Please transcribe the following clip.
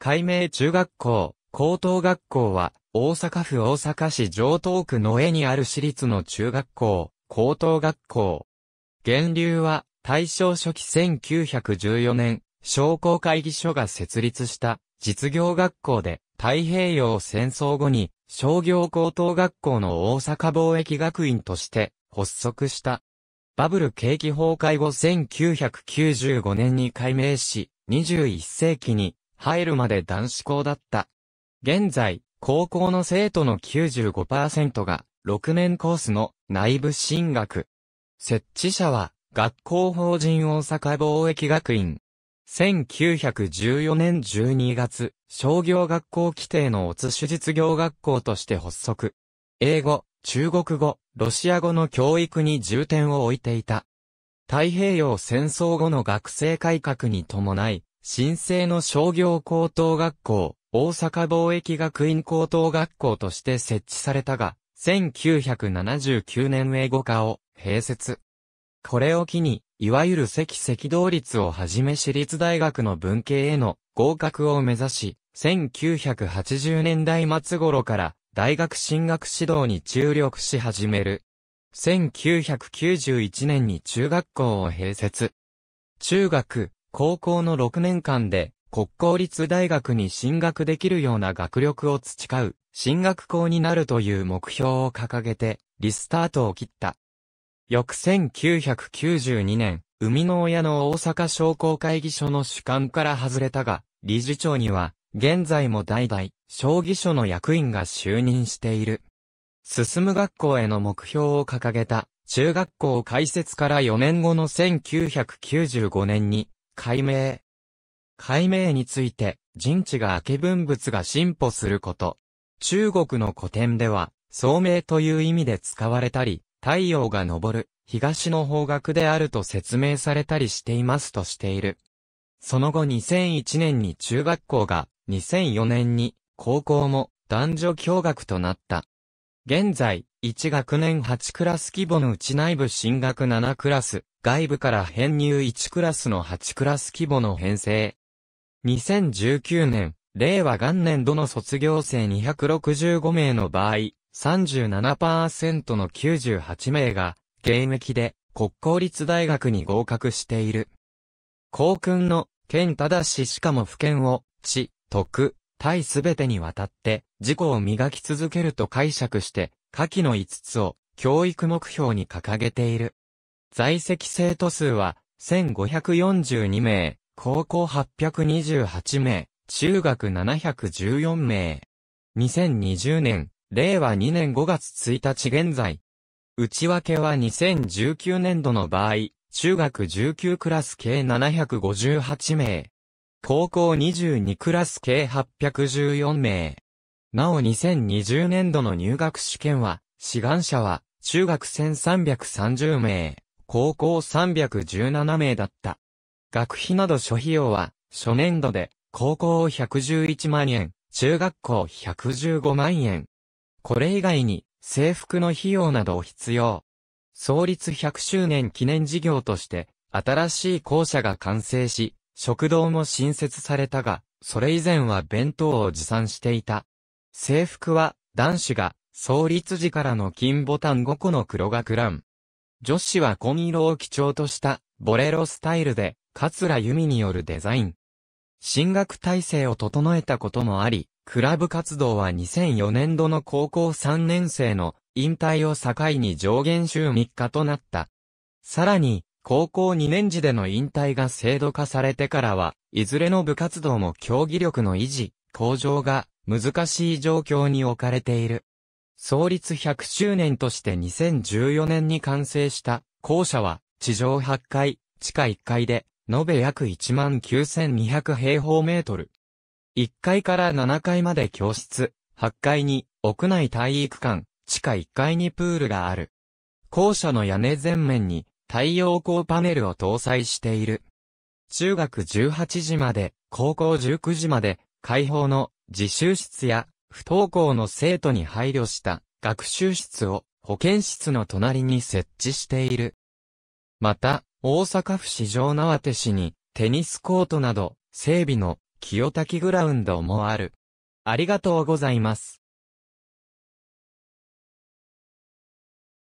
改明中学校、高等学校は、大阪府大阪市城東区の絵にある私立の中学校、高等学校。源流は、大正初期1914年、商工会議所が設立した実業学校で、太平洋戦争後に商業高等学校の大阪貿易学院として発足した。バブル景気崩壊後1995年に改名し、21世紀に入るまで男子校だった。現在、高校の生徒の95%が6年コースの内部進学。設置者は学校法人大阪貿易学院。1914年12月、商業学校規定のおつ手実業学校として発足。英語、中国語、ロシア語の教育に重点を置いていた。太平洋戦争後の学生改革に伴い、新生の商業高等学校、大阪貿易学院高等学校として設置されたが、1979年英語科を併設。これを機に、いわゆる赤赤道率をはじめ私立大学の文系への合格を目指し、1980年代末頃から大学進学指導に注力し始める。1991年に中学校を併設。中学、高校の6年間で国公立大学に進学できるような学力を培う、進学校になるという目標を掲げて、リスタートを切った。翌1992年、生みの親の大阪商工会議所の主管から外れたが、理事長には、現在も代々、将棋所の役員が就任している。進む学校への目標を掲げた、中学校開設から4年後の1995年に、解明。解明について、人知が明け文物が進歩すること。中国の古典では、聡明という意味で使われたり、太陽が昇る、東の方角であると説明されたりしていますとしている。その後2001年に中学校が、2004年に高校も男女共学となった。現在、1学年8クラス規模のうち内部進学7クラス、外部から編入1クラスの8クラス規模の編成。2019年、令和元年度の卒業生265名の場合、37%の98名が、現役で国公立大学に合格している。校訓の、県ただししかも府県を、地、徳、対すべてにわたって、自己を磨き続けると解釈して、下記の5つを教育目標に掲げている。在籍生徒数は1542名、高校828名、中学714名。2020年、令和2年5月1日現在。内訳は2019年度の場合、中学19クラス計758名。高校22クラス計814名。なお2020年度の入学試験は、志願者は、中学1330名、高校317名だった。学費など諸費用は、初年度で、高校111万円、中学校115万円。これ以外に、制服の費用などを必要。創立100周年記念事業として、新しい校舎が完成し、食堂も新設されたが、それ以前は弁当を持参していた。制服は、男子が、創立時からの金ボタン5個の黒がクラン。女子は紺色を基調とした、ボレロスタイルで、桂由美によるデザイン。進学体制を整えたこともあり、クラブ活動は2004年度の高校3年生の引退を境に上限週3日となった。さらに、高校2年時での引退が制度化されてからは、いずれの部活動も競技力の維持、向上が難しい状況に置かれている。創立100周年として2014年に完成した校舎は地上8階、地下1階で延べ約19,200平方メートル。1階から7階まで教室、8階に屋内体育館、地下1階にプールがある。校舎の屋根全面に太陽光パネルを搭載している。中学18時まで、高校19時まで、開放の自習室や不登校の生徒に配慮した学習室を保健室の隣に設置している。また、大阪府市場縄手市にテニスコートなど整備の清滝グラウンドもある。ありがとうございます。